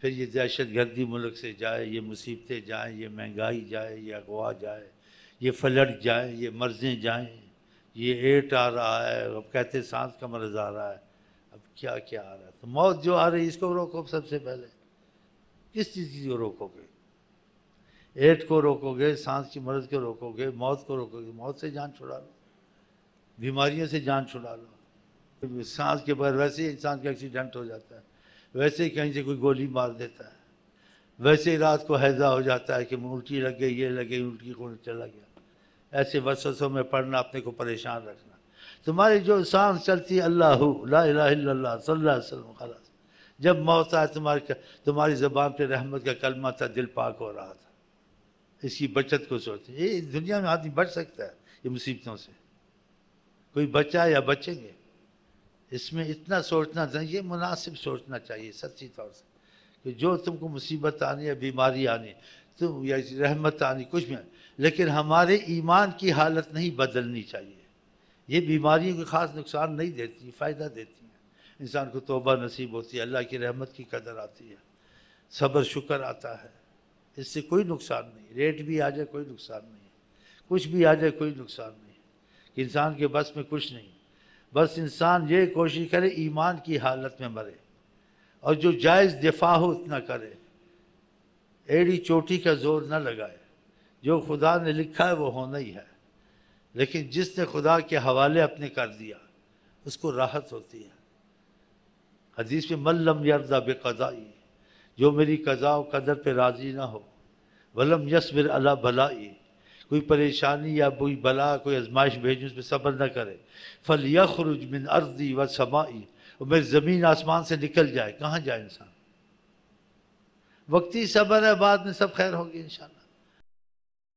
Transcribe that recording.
फिर ये दहशत गर्दी मुल्क से जाए ये मुसीबतें जाएँ ये महंगाई जाए ये अगवा जाए ये फ्लड जाए ये मर्ज़ें जाएँ ये एट आ रहा है अब कहते सांस का मर्ज आ रहा है अब क्या क्या आ रहा है तो मौत जो आ रही है इसको रोको सबसे पहले किस चीज़ को रोकोगे एट को रोकोगे सांस की मर्ज को रोकोगे मौत को रोकोगे मौत से जान छुड़ा लो बीमारियों से जान छुड़ा लो सांस के बाद वैसे ही इंसान का एक्सीडेंट हो जाता है वैसे ही कहीं से कोई गोली मार देता है वैसे ही रात को हैजा हो जाता है कि उल्टी लग गई ये लग गई उल्टी को चला गया ऐसे वसों में पढ़ना अपने को परेशान रखना तुम्हारी जो सांस चलती है अल्लाह ला सल्ला जब मौत आए तुम्हारे तुम्हारी ज़बान पे रहमत का कलमा था दिल पाक हो रहा था इसकी बचत को सोचते ये दुनिया में आदमी बच सकता है ये मुसीबतों से कोई बचा या बचेंगे इसमें इतना सोचना चाहिए ये मुनासिब सोचना चाहिए सच्ची तौर से कि जो तुमको मुसीबत आनी या बीमारी आनी तुम या रहमत आनी कुछ भी आनी लेकिन हमारे ईमान की हालत नहीं बदलनी चाहिए ये बीमारियों के ख़ास नुकसान नहीं देती फ़ायदा देती हैं इंसान को तोबा नसीब होती है अल्लाह की रहमत की कदर आती है सब्र शुक्र आता है इससे कोई नुकसान नहीं रेट भी आ जाए कोई नुकसान नहीं कुछ भी आ जाए कोई नुकसान नहीं कि इंसान के बस में कुछ नहीं बस इंसान ये कोशिश करे ईमान की हालत में मरे और जो जायज़ दिफा हो उतना करे एड़ी चोटी का जोर न लगाए जो खुदा ने लिखा है वो होना ही है लेकिन जिसने खुदा के हवाले अपने कर दिया उसको राहत होती है हदीस में मल्लम यर्दा बेकदाई जो मेरी कज़ा व कदर पर राज़ी ना हो वलम यसबिर अला भलाई कोई परेशानी या कोई बला कोई आजमाइश भेजें उस पर सब्र न करे फल यखरुज मिन अर्जी व समाई और मेरे ज़मीन आसमान से निकल जाए कहाँ जाए इंसान वक्ती सब्र है बाद में सब खैर होगी इन